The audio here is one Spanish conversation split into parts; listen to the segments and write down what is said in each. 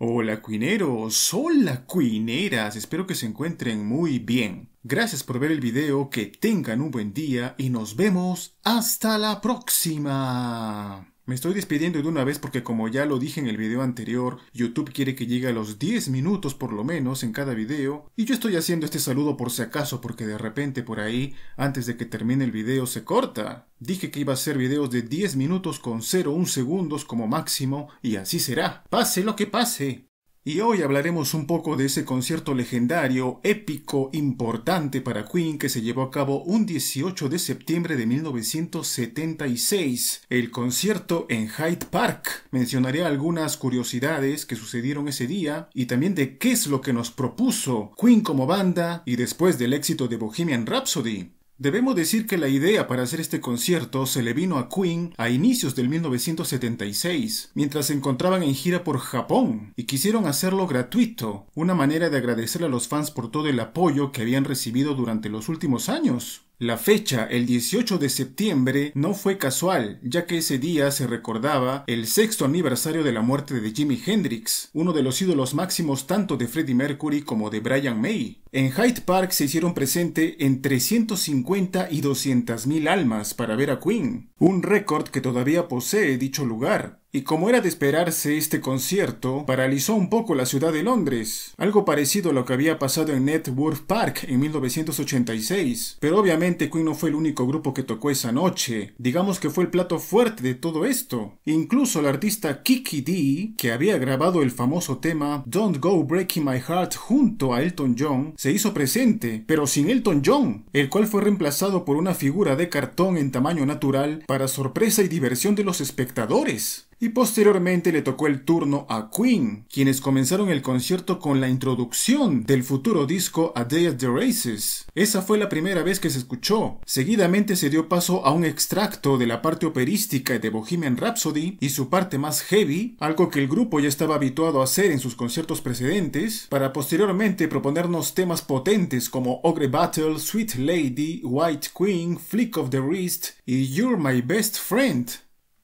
Hola cuineros, hola cuineras, espero que se encuentren muy bien. Gracias por ver el video, que tengan un buen día y nos vemos hasta la próxima. Me estoy despidiendo de una vez porque como ya lo dije en el video anterior, YouTube quiere que llegue a los 10 minutos por lo menos en cada video, y yo estoy haciendo este saludo por si acaso porque de repente por ahí, antes de que termine el video, se corta. Dije que iba a hacer videos de 10 minutos con 0,1 segundos como máximo, y así será. Pase lo que pase. Y hoy hablaremos un poco de ese concierto legendario, épico, importante para Queen que se llevó a cabo un 18 de septiembre de 1976, el concierto en Hyde Park. Mencionaré algunas curiosidades que sucedieron ese día y también de qué es lo que nos propuso Queen como banda y después del éxito de Bohemian Rhapsody. Debemos decir que la idea para hacer este concierto se le vino a Queen a inicios del 1976, mientras se encontraban en gira por Japón, y quisieron hacerlo gratuito, una manera de agradecer a los fans por todo el apoyo que habían recibido durante los últimos años. La fecha, el 18 de septiembre, no fue casual, ya que ese día se recordaba el sexto aniversario de la muerte de Jimi Hendrix, uno de los ídolos máximos tanto de Freddie Mercury como de Brian May. En Hyde Park se hicieron presente entre 150 y 200 mil almas para ver a Queen, un récord que todavía posee dicho lugar, y como era de esperarse, este concierto paralizó un poco la ciudad de Londres, algo parecido a lo que había pasado en Networth Park en 1986. Pero obviamente Queen no fue el único grupo que tocó esa noche, digamos que fue el plato fuerte de todo esto. Incluso el artista Kiki D, que había grabado el famoso tema Don't Go Breaking My Heart junto a Elton John, se hizo presente, pero sin Elton John, el cual fue reemplazado por una figura de cartón en tamaño natural para sorpresa y diversión de los espectadores y posteriormente le tocó el turno a Queen, quienes comenzaron el concierto con la introducción del futuro disco A Day at the Races. Esa fue la primera vez que se escuchó. Seguidamente se dio paso a un extracto de la parte operística de Bohemian Rhapsody y su parte más heavy, algo que el grupo ya estaba habituado a hacer en sus conciertos precedentes, para posteriormente proponernos temas potentes como Ogre Battle, Sweet Lady, White Queen, Flick of the Wrist y You're My Best Friend.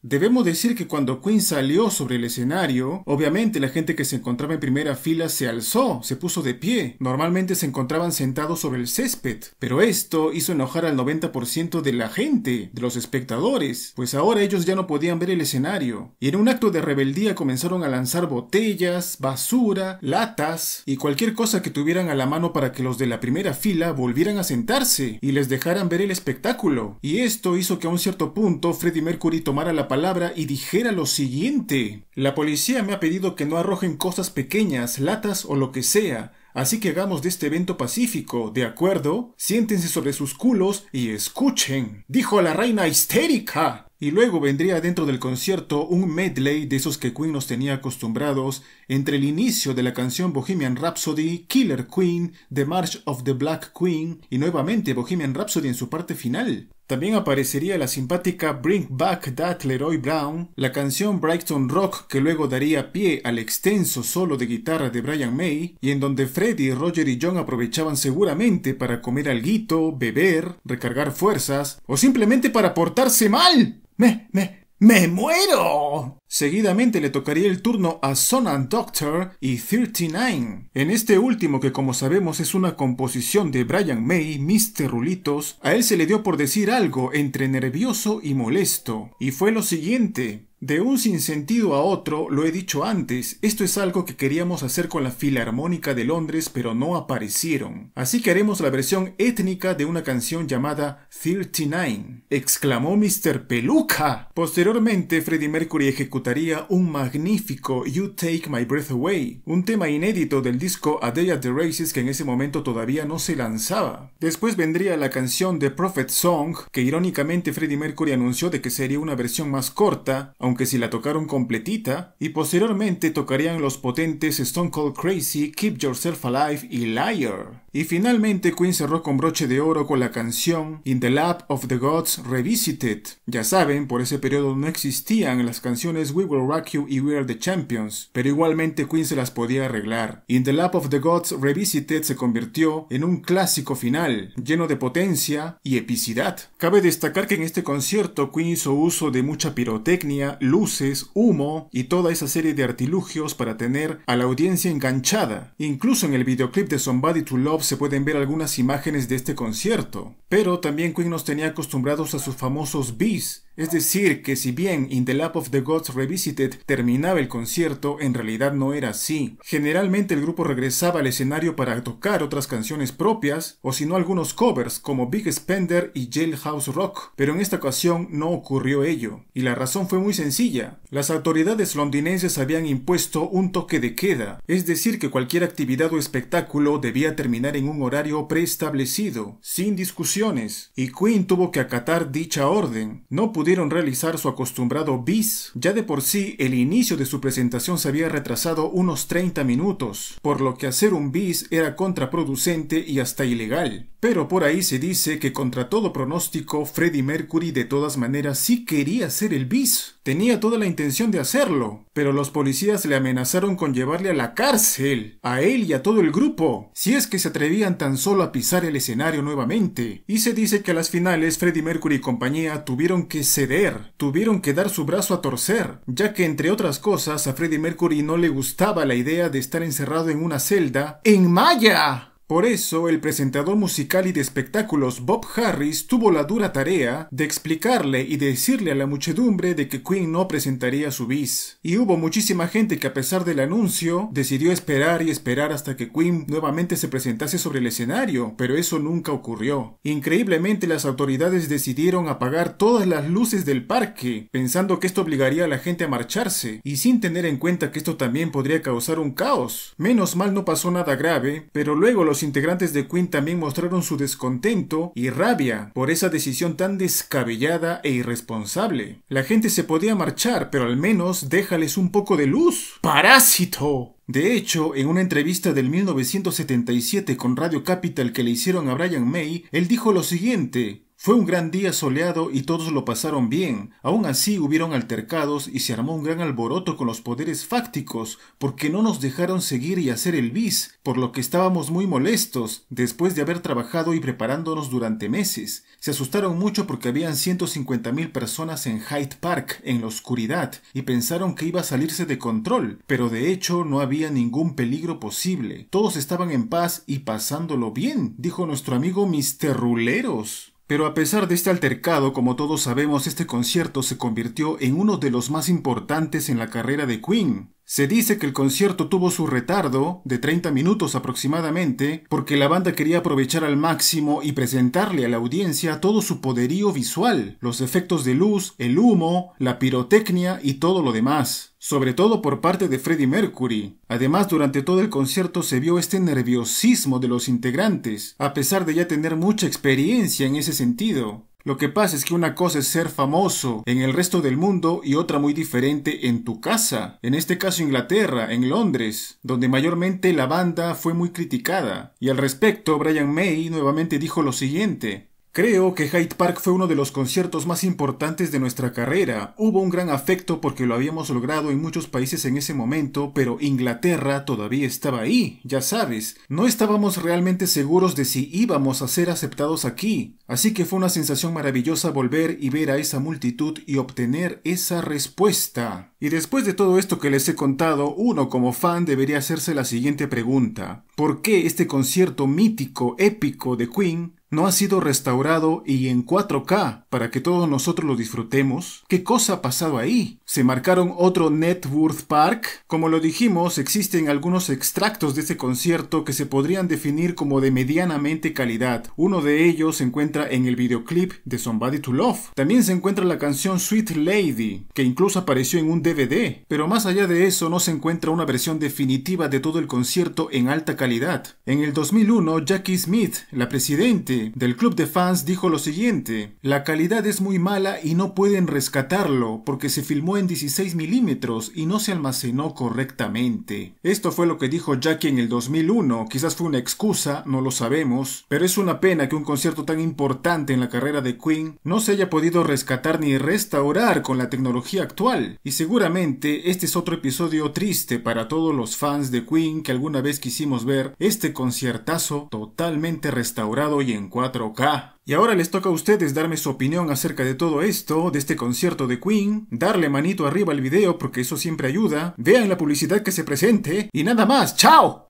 Debemos decir que cuando Quinn salió sobre el escenario, obviamente la gente que se encontraba en primera fila se alzó, se puso de pie. Normalmente se encontraban sentados sobre el césped, pero esto hizo enojar al 90% de la gente, de los espectadores, pues ahora ellos ya no podían ver el escenario. Y en un acto de rebeldía comenzaron a lanzar botellas, basura, latas y cualquier cosa que tuvieran a la mano para que los de la primera fila volvieran a sentarse y les dejaran ver el espectáculo. Y esto hizo que a un cierto punto Freddie Mercury tomara la y dijera lo siguiente. La policía me ha pedido que no arrojen cosas pequeñas, latas o lo que sea, así que hagamos de este evento pacífico, ¿de acuerdo? Siéntense sobre sus culos y escuchen, dijo la reina histérica. Y luego vendría dentro del concierto un medley de esos que Queen nos tenía acostumbrados entre el inicio de la canción Bohemian Rhapsody, Killer Queen, The March of the Black Queen y nuevamente Bohemian Rhapsody en su parte final. También aparecería la simpática Bring Back That Leroy Brown, la canción Brighton Rock que luego daría pie al extenso solo de guitarra de Brian May, y en donde Freddy, Roger y John aprovechaban seguramente para comer alguito, beber, recargar fuerzas, o simplemente para portarse mal. Me, me, ¡Me muero! Seguidamente le tocaría el turno a and Doctor y 39. En este último, que como sabemos es una composición de Brian May, Mr. Rulitos, a él se le dio por decir algo entre nervioso y molesto. Y fue lo siguiente. De un sinsentido a otro, lo he dicho antes, esto es algo que queríamos hacer con la Filarmónica de Londres pero no aparecieron. Así que haremos la versión étnica de una canción llamada 39, exclamó Mr. Peluca. Posteriormente, Freddie Mercury ejecutaría un magnífico You Take My Breath Away, un tema inédito del disco A Day at the Races que en ese momento todavía no se lanzaba. Después vendría la canción The Prophet Song, que irónicamente Freddie Mercury anunció de que sería una versión más corta, aunque si la tocaron completita, y posteriormente tocarían los potentes Stone Cold Crazy, Keep Yourself Alive y Liar. Y finalmente Queen cerró con broche de oro con la canción In the Lap of the Gods Revisited. Ya saben, por ese periodo no existían las canciones We Will Rock You y We Are the Champions, pero igualmente Queen se las podía arreglar. In the Lap of the Gods Revisited se convirtió en un clásico final, lleno de potencia y epicidad. Cabe destacar que en este concierto Queen hizo uso de mucha pirotecnia, luces, humo y toda esa serie de artilugios para tener a la audiencia enganchada. Incluso en el videoclip de Somebody to Love se pueden ver algunas imágenes de este concierto. Pero también Queen nos tenía acostumbrados a sus famosos bis. Es decir, que si bien In the Lap of the Gods Revisited terminaba el concierto, en realidad no era así. Generalmente el grupo regresaba al escenario para tocar otras canciones propias, o si no algunos covers como Big Spender y Jailhouse Rock, pero en esta ocasión no ocurrió ello. Y la razón fue muy sencilla. Las autoridades londinenses habían impuesto un toque de queda, es decir, que cualquier actividad o espectáculo debía terminar en un horario preestablecido, sin discusiones, y Queen tuvo que acatar dicha orden. No pudieron realizar su acostumbrado bis. Ya de por sí, el inicio de su presentación se había retrasado unos 30 minutos, por lo que hacer un bis era contraproducente y hasta ilegal. Pero por ahí se dice que contra todo pronóstico, Freddie Mercury de todas maneras sí quería ser el bis. Tenía toda la intención de hacerlo, pero los policías le amenazaron con llevarle a la cárcel, a él y a todo el grupo, si es que se atrevían tan solo a pisar el escenario nuevamente. Y se dice que a las finales Freddie Mercury y compañía tuvieron que ceder, tuvieron que dar su brazo a torcer, ya que entre otras cosas a Freddie Mercury no le gustaba la idea de estar encerrado en una celda en Maya. Por eso, el presentador musical y de espectáculos Bob Harris tuvo la dura tarea de explicarle y decirle a la muchedumbre de que Queen no presentaría su bis. Y hubo muchísima gente que a pesar del anuncio, decidió esperar y esperar hasta que Queen nuevamente se presentase sobre el escenario, pero eso nunca ocurrió. Increíblemente, las autoridades decidieron apagar todas las luces del parque, pensando que esto obligaría a la gente a marcharse, y sin tener en cuenta que esto también podría causar un caos. Menos mal no pasó nada grave, pero luego los los integrantes de Queen también mostraron su descontento y rabia por esa decisión tan descabellada e irresponsable. La gente se podía marchar, pero al menos déjales un poco de luz. ¡Parásito! De hecho, en una entrevista del 1977 con Radio Capital que le hicieron a Brian May, él dijo lo siguiente, fue un gran día soleado y todos lo pasaron bien. Aún así hubieron altercados y se armó un gran alboroto con los poderes fácticos, porque no nos dejaron seguir y hacer el bis, por lo que estábamos muy molestos, después de haber trabajado y preparándonos durante meses. Se asustaron mucho porque habían 150 mil personas en Hyde Park, en la oscuridad, y pensaron que iba a salirse de control, pero de hecho no había ningún peligro posible. Todos estaban en paz y pasándolo bien, dijo nuestro amigo Mr. Ruleros. Pero a pesar de este altercado, como todos sabemos, este concierto se convirtió en uno de los más importantes en la carrera de Queen, se dice que el concierto tuvo su retardo de 30 minutos aproximadamente porque la banda quería aprovechar al máximo y presentarle a la audiencia todo su poderío visual, los efectos de luz, el humo, la pirotecnia y todo lo demás, sobre todo por parte de Freddie Mercury. Además, durante todo el concierto se vio este nerviosismo de los integrantes, a pesar de ya tener mucha experiencia en ese sentido. Lo que pasa es que una cosa es ser famoso en el resto del mundo y otra muy diferente en tu casa, en este caso Inglaterra, en Londres, donde mayormente la banda fue muy criticada. Y al respecto, Brian May nuevamente dijo lo siguiente, Creo que Hyde Park fue uno de los conciertos más importantes de nuestra carrera. Hubo un gran afecto porque lo habíamos logrado en muchos países en ese momento, pero Inglaterra todavía estaba ahí, ya sabes. No estábamos realmente seguros de si íbamos a ser aceptados aquí. Así que fue una sensación maravillosa volver y ver a esa multitud y obtener esa respuesta. Y después de todo esto que les he contado, uno como fan debería hacerse la siguiente pregunta. ¿Por qué este concierto mítico, épico de Queen no ha sido restaurado y en 4K para que todos nosotros lo disfrutemos? ¿Qué cosa ha pasado ahí? ¿Se marcaron otro Networth Park? Como lo dijimos, existen algunos extractos de ese concierto que se podrían definir como de medianamente calidad. Uno de ellos se encuentra en el videoclip de Somebody to Love. También se encuentra la canción Sweet Lady, que incluso apareció en un DVD. Pero más allá de eso, no se encuentra una versión definitiva de todo el concierto en alta calidad. En el 2001, Jackie Smith, la presidente del club de fans dijo lo siguiente, la calidad es muy mala y no pueden rescatarlo porque se filmó en 16 milímetros y no se almacenó correctamente. Esto fue lo que dijo Jackie en el 2001, quizás fue una excusa, no lo sabemos, pero es una pena que un concierto tan importante en la carrera de Queen no se haya podido rescatar ni restaurar con la tecnología actual. Y seguramente este es otro episodio triste para todos los fans de Queen que alguna vez quisimos ver este conciertazo totalmente restaurado y en 4K. Y ahora les toca a ustedes darme su opinión acerca de todo esto, de este concierto de Queen, darle manito arriba al video porque eso siempre ayuda, vean la publicidad que se presente y nada más, ¡chao!